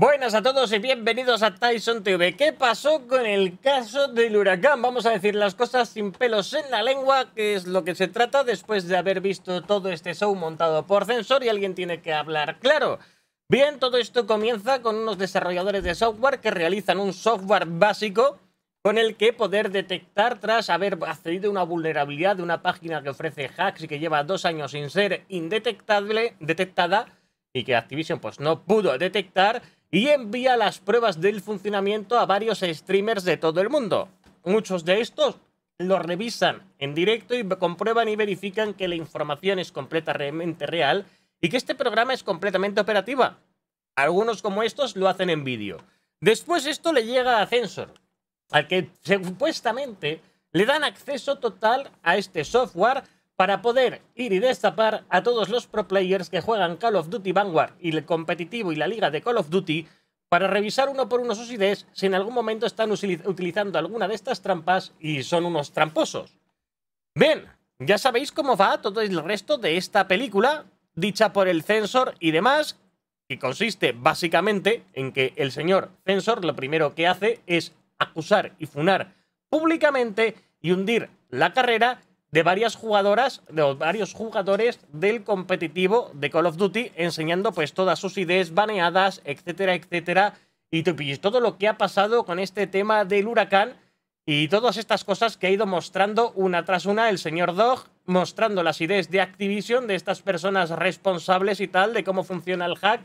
Buenas a todos y bienvenidos a Tyson TV. ¿Qué pasó con el caso del huracán? Vamos a decir las cosas sin pelos en la lengua, que es lo que se trata después de haber visto todo este show montado por censor y alguien tiene que hablar claro. Bien, todo esto comienza con unos desarrolladores de software que realizan un software básico con el que poder detectar tras haber accedido a una vulnerabilidad de una página que ofrece hacks y que lleva dos años sin ser indetectable, detectada y que Activision pues no pudo detectar y envía las pruebas del funcionamiento a varios streamers de todo el mundo. Muchos de estos lo revisan en directo y comprueban y verifican que la información es completamente real y que este programa es completamente operativa. Algunos como estos lo hacen en vídeo. Después esto le llega a Censor, al que supuestamente le dan acceso total a este software para poder ir y destapar a todos los pro players que juegan Call of Duty Vanguard y el competitivo y la liga de Call of Duty para revisar uno por uno sus ideas si en algún momento están utilizando alguna de estas trampas y son unos tramposos. Bien, ya sabéis cómo va todo el resto de esta película, dicha por el censor y demás, que consiste básicamente en que el señor censor lo primero que hace es acusar y funar públicamente y hundir la carrera de varias jugadoras, de varios jugadores del competitivo de Call of Duty, enseñando pues todas sus ideas baneadas, etcétera, etcétera, y todo lo que ha pasado con este tema del huracán y todas estas cosas que ha ido mostrando una tras una el señor Dog, mostrando las ideas de Activision, de estas personas responsables y tal, de cómo funciona el hack,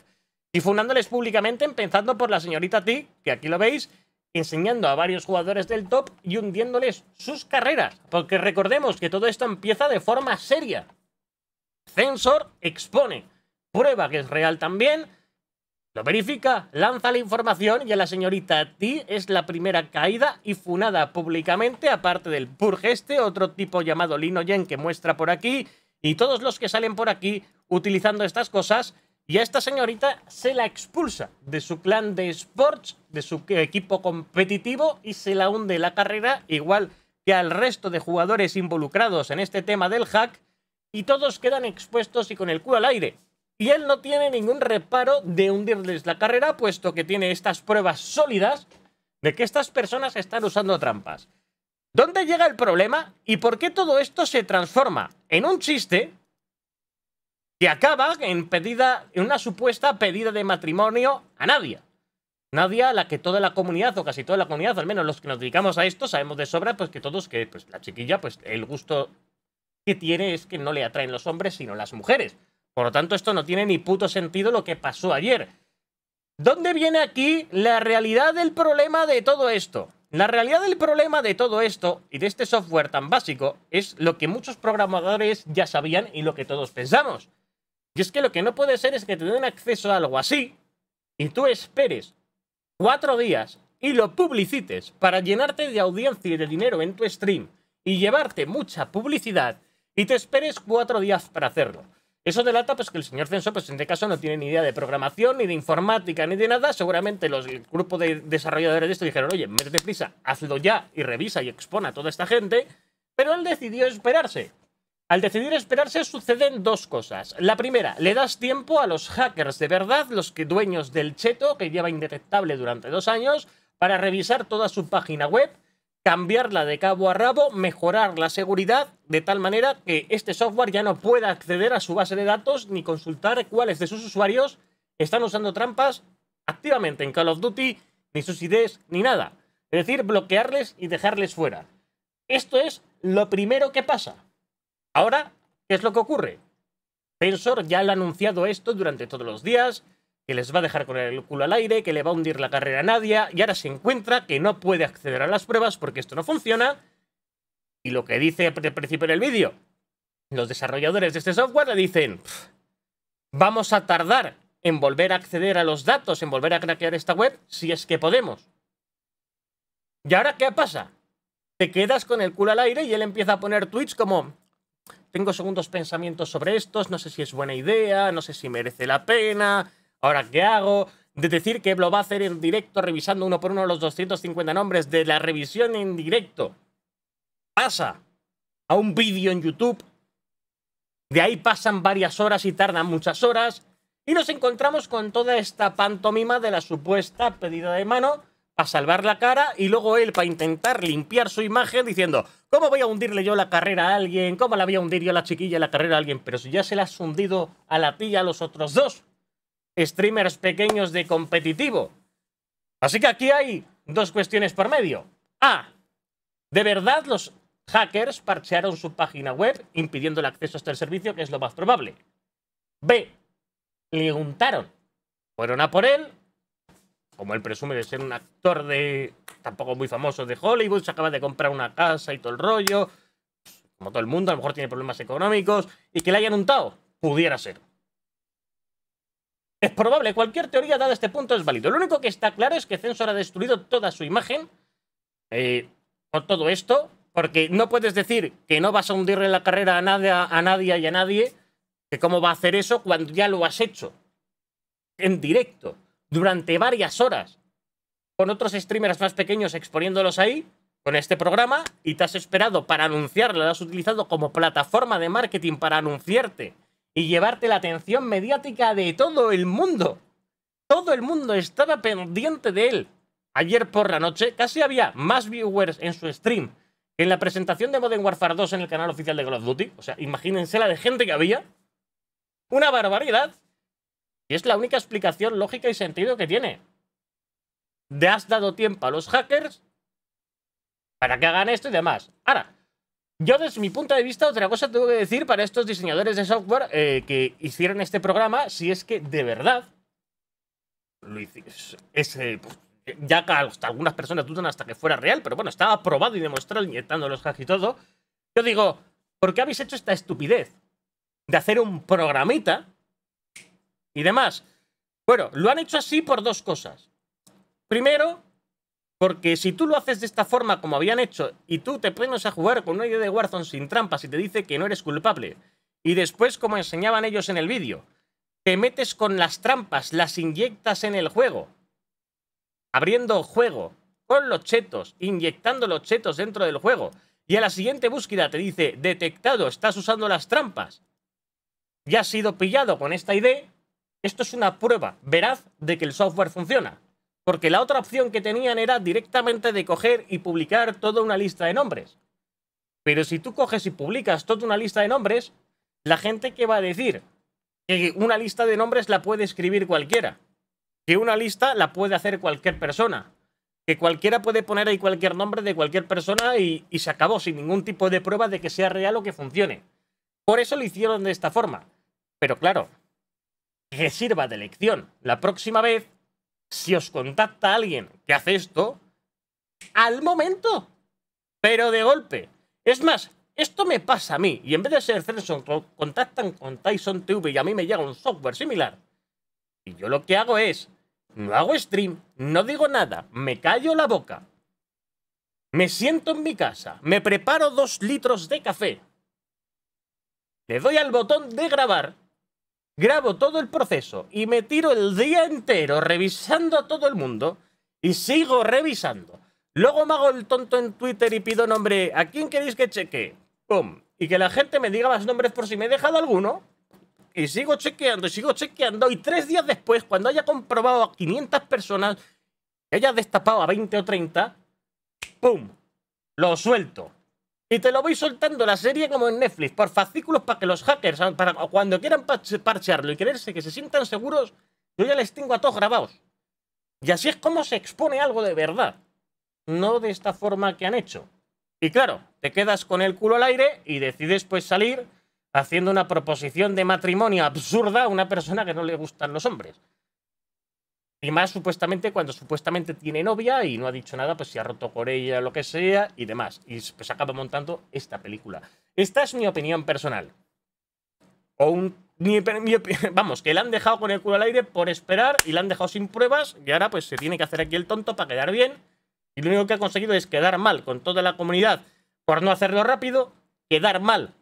y públicamente, empezando por la señorita T, que aquí lo veis, enseñando a varios jugadores del top y hundiéndoles sus carreras, porque recordemos que todo esto empieza de forma seria. Censor expone, prueba que es real también, lo verifica, lanza la información y a la señorita ti es la primera caída y funada públicamente, aparte del Purgeste, otro tipo llamado Lino Yen que muestra por aquí, y todos los que salen por aquí utilizando estas cosas y a esta señorita se la expulsa de su clan de sports, de su equipo competitivo y se la hunde la carrera, igual que al resto de jugadores involucrados en este tema del hack, y todos quedan expuestos y con el culo al aire. Y él no tiene ningún reparo de hundirles la carrera, puesto que tiene estas pruebas sólidas de que estas personas están usando trampas. ¿Dónde llega el problema y por qué todo esto se transforma en un chiste que acaba en pedida, una supuesta pedida de matrimonio a nadie, nadie a la que toda la comunidad, o casi toda la comunidad, al menos los que nos dedicamos a esto, sabemos de sobra, pues que todos, que pues la chiquilla, pues el gusto que tiene es que no le atraen los hombres, sino las mujeres. Por lo tanto, esto no tiene ni puto sentido lo que pasó ayer. ¿Dónde viene aquí la realidad del problema de todo esto? La realidad del problema de todo esto y de este software tan básico es lo que muchos programadores ya sabían y lo que todos pensamos. Y es que lo que no puede ser es que te den acceso a algo así y tú esperes cuatro días y lo publicites para llenarte de audiencia y de dinero en tu stream y llevarte mucha publicidad y te esperes cuatro días para hacerlo. Eso delata pues, que el señor Censo, pues en este caso, no tiene ni idea de programación, ni de informática, ni de nada. Seguramente los, grupos de desarrolladores de esto dijeron, oye, métete prisa, hazlo ya y revisa y expone a toda esta gente. Pero él decidió esperarse. Al decidir esperarse suceden dos cosas. La primera, le das tiempo a los hackers de verdad, los que dueños del cheto que lleva indetectable durante dos años, para revisar toda su página web, cambiarla de cabo a rabo, mejorar la seguridad de tal manera que este software ya no pueda acceder a su base de datos ni consultar cuáles de sus usuarios están usando trampas activamente en Call of Duty, ni sus ideas, ni nada. Es decir, bloquearles y dejarles fuera. Esto es lo primero que pasa. Ahora, ¿qué es lo que ocurre? Tensor ya le ha anunciado esto durante todos los días, que les va a dejar con el culo al aire, que le va a hundir la carrera a Nadia, y ahora se encuentra que no puede acceder a las pruebas porque esto no funciona. Y lo que dice al principio del vídeo, los desarrolladores de este software le dicen, vamos a tardar en volver a acceder a los datos, en volver a craquear esta web, si es que podemos. ¿Y ahora qué pasa? Te quedas con el culo al aire y él empieza a poner tweets como, tengo segundos pensamientos sobre estos, no sé si es buena idea, no sé si merece la pena, ahora qué hago. De decir que lo va a hacer en directo revisando uno por uno los 250 nombres de la revisión en directo. Pasa a un vídeo en YouTube. De ahí pasan varias horas y tardan muchas horas. Y nos encontramos con toda esta pantomima de la supuesta pedida de mano a salvar la cara y luego él para intentar limpiar su imagen diciendo, ¿cómo voy a hundirle yo la carrera a alguien? ¿Cómo la voy a hundir yo a la chiquilla la carrera a alguien? Pero si ya se la has hundido a la tía a los otros dos streamers pequeños de competitivo. Así que aquí hay dos cuestiones por medio. A. ¿De verdad los hackers parchearon su página web impidiendo el acceso hasta el este servicio, que es lo más probable? B. Le untaron. Fueron a por él, como él presume de ser un actor de tampoco muy famoso de Hollywood, se acaba de comprar una casa y todo el rollo, como todo el mundo, a lo mejor tiene problemas económicos, y que le hayan untado, pudiera ser. Es probable, cualquier teoría dada este punto es válido. Lo único que está claro es que Censor ha destruido toda su imagen eh, por todo esto, porque no puedes decir que no vas a hundirle la carrera a nadie, a nadie y a nadie, que cómo va a hacer eso cuando ya lo has hecho en directo durante varias horas con otros streamers más pequeños exponiéndolos ahí con este programa y te has esperado para anunciarlo, lo has utilizado como plataforma de marketing para anunciarte y llevarte la atención mediática de todo el mundo. Todo el mundo estaba pendiente de él. Ayer por la noche casi había más viewers en su stream que en la presentación de Modern Warfare 2 en el canal oficial de Call of Duty. O sea, imagínense la de gente que había. Una barbaridad. Y es la única explicación lógica y sentido que tiene. Te has dado tiempo a los hackers para que hagan esto y demás. Ahora, yo desde mi punto de vista, otra cosa tengo que decir para estos diseñadores de software eh, que hicieron este programa, si es que de verdad lo hicieron. Eh, pues, ya hasta algunas personas dudan hasta que fuera real, pero bueno, estaba probado y demostrado inyectando los hacks y todo. Yo digo, ¿por qué habéis hecho esta estupidez de hacer un programita y demás. Bueno, lo han hecho así por dos cosas. Primero, porque si tú lo haces de esta forma como habían hecho y tú te pones a jugar con una idea de Warzone sin trampas y te dice que no eres culpable, y después, como enseñaban ellos en el vídeo, te metes con las trampas, las inyectas en el juego, abriendo juego con los chetos, inyectando los chetos dentro del juego, y a la siguiente búsqueda te dice, detectado, estás usando las trampas, ya has sido pillado con esta idea, esto es una prueba veraz de que el software funciona. Porque la otra opción que tenían era directamente de coger y publicar toda una lista de nombres. Pero si tú coges y publicas toda una lista de nombres, la gente que va a decir que una lista de nombres la puede escribir cualquiera, que una lista la puede hacer cualquier persona, que cualquiera puede poner ahí cualquier nombre de cualquier persona y, y se acabó sin ningún tipo de prueba de que sea real o que funcione. Por eso lo hicieron de esta forma. Pero claro, que sirva de lección. La próxima vez, si os contacta alguien que hace esto, al momento, pero de golpe. Es más, esto me pasa a mí, y en vez de ser Celson, contactan con Tyson TV y a mí me llega un software similar. Y yo lo que hago es, no hago stream, no digo nada, me callo la boca, me siento en mi casa, me preparo dos litros de café, le doy al botón de grabar grabo todo el proceso y me tiro el día entero revisando a todo el mundo y sigo revisando. Luego me hago el tonto en Twitter y pido nombre. ¿A quién queréis que cheque? ¡Pum! Y que la gente me diga más nombres por si me he dejado alguno. Y sigo chequeando, y sigo chequeando. Y tres días después, cuando haya comprobado a 500 personas, haya destapado a 20 o 30, ¡pum! Lo suelto. Y te lo voy soltando la serie como en Netflix, por fascículos para que los hackers, ah, para cuando quieran parchearlo y creerse que se sientan seguros, yo ya les tengo a todos grabados. Y así es como se expone algo de verdad, no de esta forma que han hecho. Y claro, te quedas con el culo al aire y decides pues salir haciendo una proposición de matrimonio absurda a una persona que no le gustan los hombres. Y más supuestamente cuando supuestamente tiene novia y no ha dicho nada, pues se ha roto con ella, lo que sea y demás. Y pues acaba montando esta película. Esta es mi opinión personal. O vamos, que la han dejado con el culo al aire por esperar y la han dejado sin pruebas y ahora pues se tiene que hacer aquí el tonto para quedar bien. Y lo único que ha conseguido es quedar mal con toda la comunidad por no hacerlo rápido, quedar mal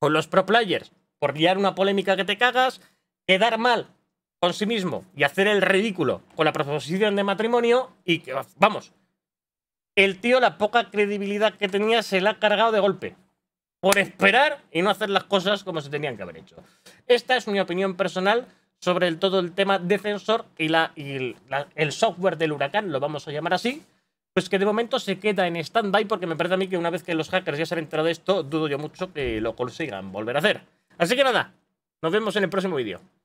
con los pro players por guiar una polémica que te cagas, quedar mal con sí mismo y hacer el ridículo con la proposición de matrimonio y que, vamos, el tío la poca credibilidad que tenía se la ha cargado de golpe. Por esperar y no hacer las cosas como se tenían que haber hecho. Esta es mi opinión personal sobre todo el tema defensor y, la, el software del huracán, lo vamos a llamar así, pues que de momento se queda en stand-by porque me parece a mí que una vez que los hackers ya se han enterado de esto, dudo yo mucho que lo consigan volver a hacer. Así que nada, nos vemos en el próximo vídeo.